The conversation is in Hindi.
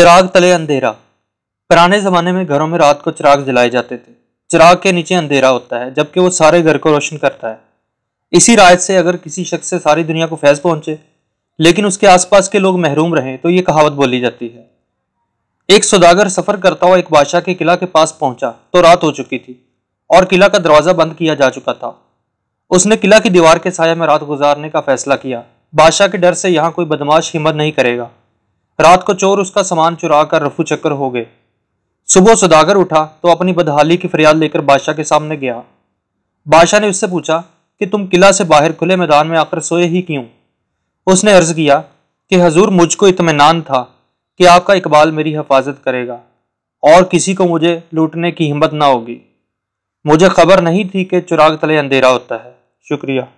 चिराग तले अंधेरा पुराने ज़माने में घरों में रात को चिराग जलाए जाते थे चिराग के नीचे अंधेरा होता है जबकि वो सारे घर को रोशन करता है इसी रायत से अगर किसी शख्स से सारी दुनिया को फैज़ पहुंचे लेकिन उसके आसपास के लोग महरूम रहें तो ये कहावत बोली जाती है एक सौदागर सफ़र करता हुआ एक बादशाह के किला के पास पहुंचा तो रात हो चुकी थी और किला का दरवाज़ा बंद किया जा चुका था उसने किला की दीवार के साया में रात गुजारने का फैसला किया बादशाह के डर से यहाँ कोई बदमाश हिम्मत नहीं करेगा रात को चोर उसका सामान चुरा कर रफू चक्कर हो गए सुबह सदागर उठा तो अपनी बदहाली की फरियाद लेकर बादशाह के सामने गया बादशाह ने उससे पूछा कि तुम किला से बाहर खुले मैदान में आकर सोए ही क्यों उसने अर्ज किया कि हजूर मुझको इतमान था कि आपका इकबाल मेरी हिफाजत करेगा और किसी को मुझे लूटने की हिम्मत ना होगी मुझे खबर नहीं थी कि चुराग तले अंधेरा होता है शुक्रिया